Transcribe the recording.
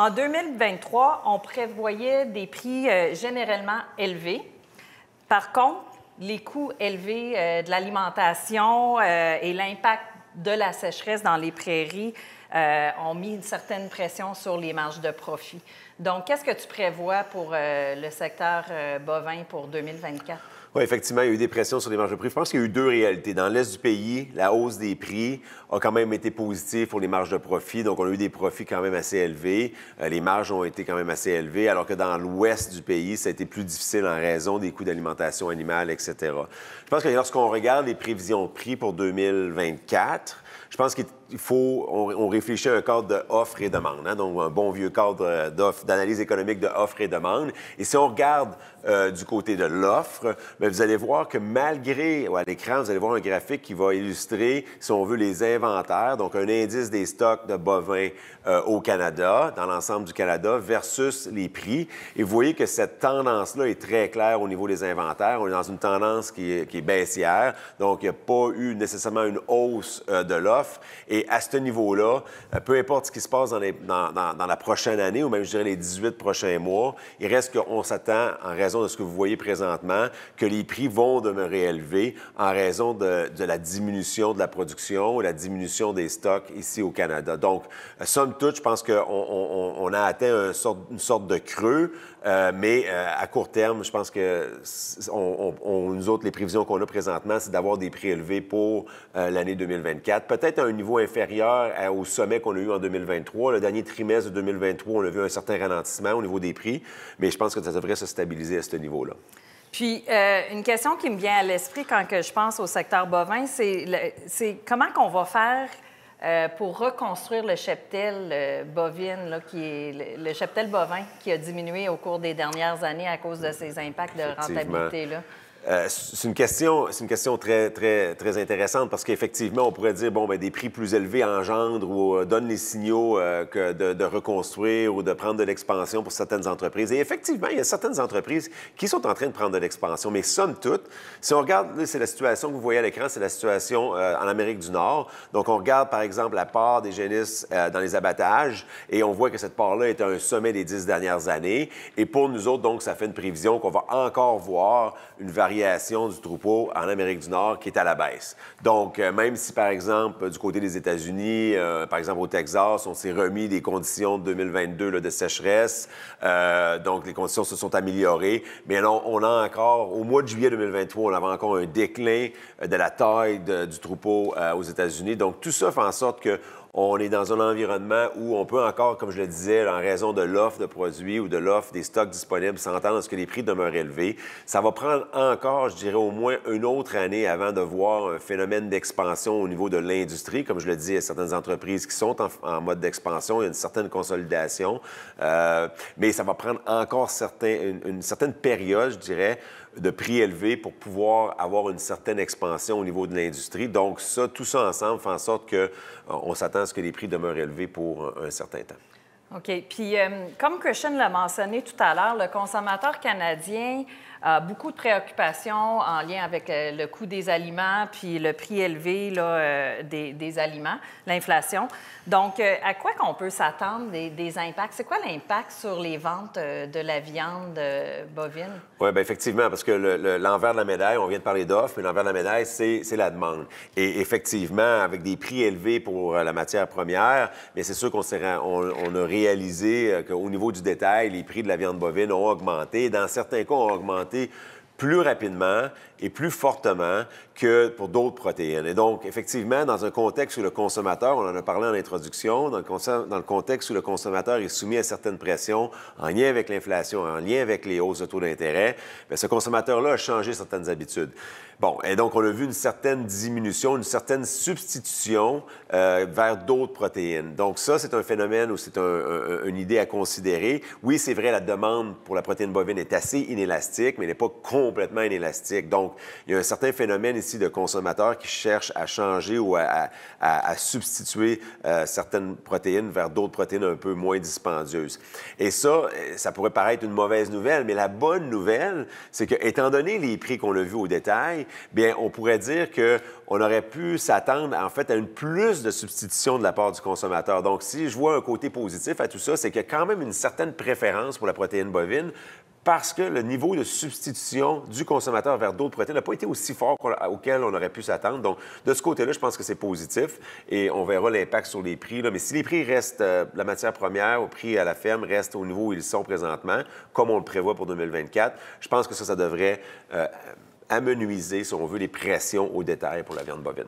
En 2023, on prévoyait des prix euh, généralement élevés. Par contre, les coûts élevés euh, de l'alimentation euh, et l'impact de la sécheresse dans les prairies ont mis une certaine pression sur les marges de profit. Donc, qu'est-ce que tu prévois pour le secteur bovin pour 2024? Oui, effectivement, il y a eu des pressions sur les marges de prix. Je pense qu'il y a eu deux réalités. Dans l'Est du pays, la hausse des prix a quand même été positive pour les marges de profit. Donc, on a eu des profits quand même assez élevés. Euh, les marges ont été quand même assez élevées, alors que dans l'Ouest du pays, ça a été plus difficile en raison des coûts d'alimentation animale, etc. Je pense que lorsqu'on regarde les prévisions de prix pour 2024, je pense qu'il il faut, on, réfléchit à un cadre d'offre et demande, hein, donc un bon vieux cadre euh, d'offre, d'analyse économique de offre et demande. Et si on regarde euh, du côté de l'offre, ben, vous allez voir que malgré, à l'écran, vous allez voir un graphique qui va illustrer, si on veut, les inventaires, donc un indice des stocks de bovins euh, au Canada, dans l'ensemble du Canada, versus les prix. Et vous voyez que cette tendance-là est très claire au niveau des inventaires. On est dans une tendance qui est, baissière, donc il n'y a pas eu nécessairement une hausse de l'offre. Et à ce niveau-là, euh, peu importe ce qui se passe dans, la prochaine année ou même, je dirais, les 18 prochains mois, il reste qu'on s'attend, en raison de ce que vous voyez présentement, que les prix vont demeurer élevés en raison de, la diminution de la production ou la diminution des stocks ici au Canada. Donc, euh, somme toute, je pense qu'on on, a atteint une sorte, une sorte de creux. Euh, mais euh, à court terme, je pense que on, nous autres, les prévisions qu'on a présentement, c'est d'avoir des prix élevés pour euh, l'année 2024. Peut-être à un niveau inférieur au sommet qu'on a eu en 2023. Le dernier trimestre de 2023, on a vu un certain ralentissement au niveau des prix, mais je pense que ça devrait se stabiliser à ce niveau-là. Puis, une question qui me vient à l'esprit quand que je pense au secteur bovin, c'est comment qu'on va faire euh, pour reconstruire le cheptel euh, le, le, cheptel bovin qui a diminué au cours des dernières années à cause de ces impacts de rentabilité-là. Euh, c'est une question, c'est une question très, très, très intéressante parce qu'effectivement, on pourrait dire bon, ben, des prix plus élevés engendrent ou euh, donnent les signaux euh, que de, de, reconstruire ou de prendre de l'expansion pour certaines entreprises. Et effectivement, il y a certaines entreprises qui sont en train de prendre de l'expansion, mais somme toute, si on regarde, c'est la situation que vous voyez à l'écran, c'est la situation en Amérique du Nord. Donc, on regarde par exemple la part des génisses dans les abattages et on voit que cette part-là est à un sommet des dix dernières années. Et pour nous autres, donc, ça fait une prévision qu'on va encore voir une variation du troupeau en Amérique du Nord qui est à la baisse. Donc, euh, même si, par exemple, du côté des États-Unis, euh, par exemple au Texas, on s'est remis des conditions de 2022 de sécheresse, euh, donc les conditions se sont améliorées, mais là, on a encore, au mois de juillet 2023, on avait encore un déclin de la taille du troupeau aux États-Unis. Donc, tout ça fait en sorte que on est dans un environnement où on peut encore, comme je le disais, en raison de l'offre de produits ou de l'offre des stocks disponibles, s'entendre à ce que les prix demeurent élevés. Ça va prendre encore, je dirais, au moins une autre année avant de voir un phénomène d'expansion au niveau de l'industrie. Comme je le dis, il y a certaines entreprises qui sont en, mode d'expansion, il y a une certaine consolidation, euh, mais ça va prendre encore une, certaine période, je dirais, de prix élevés pour pouvoir avoir une certaine expansion au niveau de l'industrie. Donc ça, tout ça ensemble fait en sorte que euh, on s'attend que les prix demeurent élevés pour un certain temps. OK. Puis, euh, comme Christian l'a mentionné tout à l'heure, le consommateur canadien a beaucoup de préoccupations en lien avec euh, le coût des aliments puis le prix élevé euh, des, aliments, l'inflation. Donc, à quoi qu'on peut s'attendre des, impacts? C'est quoi l'impact sur les ventes de la viande bovine? Oui, bien, effectivement, parce que l'envers de la médaille, on vient de parler d'offres, mais l'envers de la médaille, c'est la demande. Et effectivement, avec des prix élevés pour la matière première, mais c'est sûr qu'on on aurait réalisé euh, qu'au niveau du détail, les prix de la viande bovine ont augmenté. Dans certains cas, ont augmenté plus rapidement et plus fortement que pour d'autres protéines. Et donc, effectivement, dans un contexte où le consommateur, on en a parlé en introduction, dans le, dans le contexte où le consommateur est soumis à certaines pressions en lien avec l'inflation, en lien avec les hausses de taux d'intérêt, ben, ce consommateur-là a changé certaines habitudes. Bon, et donc on a vu une certaine diminution, une certaine substitution euh, vers d'autres protéines. Donc ça, c'est un phénomène ou c'est une idée à considérer. Oui, c'est vrai, la demande pour la protéine bovine est assez inélastique, mais elle n'est pas con complètement inélastique. Donc, il y a un certain phénomène ici de consommateurs qui cherchent à changer ou à, substituer euh, certaines protéines vers d'autres protéines un peu moins dispendieuses. Et ça, euh, ça pourrait paraître une mauvaise nouvelle, mais la bonne nouvelle, c'est que, étant donné les prix qu'on a vus au détail, bien, on pourrait dire que on aurait pu s'attendre, en fait, à une plus de substitution de la part du consommateur. Donc, si je vois un côté positif à tout ça, c'est qu'il y a quand même une certaine préférence pour la protéine bovine, parce que le niveau de substitution du consommateur vers d'autres protéines n'a pas été aussi fort auquel on aurait pu s'attendre. Donc, de ce côté-là, je pense que c'est positif et on verra l'impact sur les prix. Mais si les prix restent, euh, la matière première, au prix à la ferme, reste au niveau où ils sont présentement, comme on le prévoit pour 2024, je pense que ça, ça devrait euh, amenuiser, si on veut, les pressions au détail pour la viande bovine.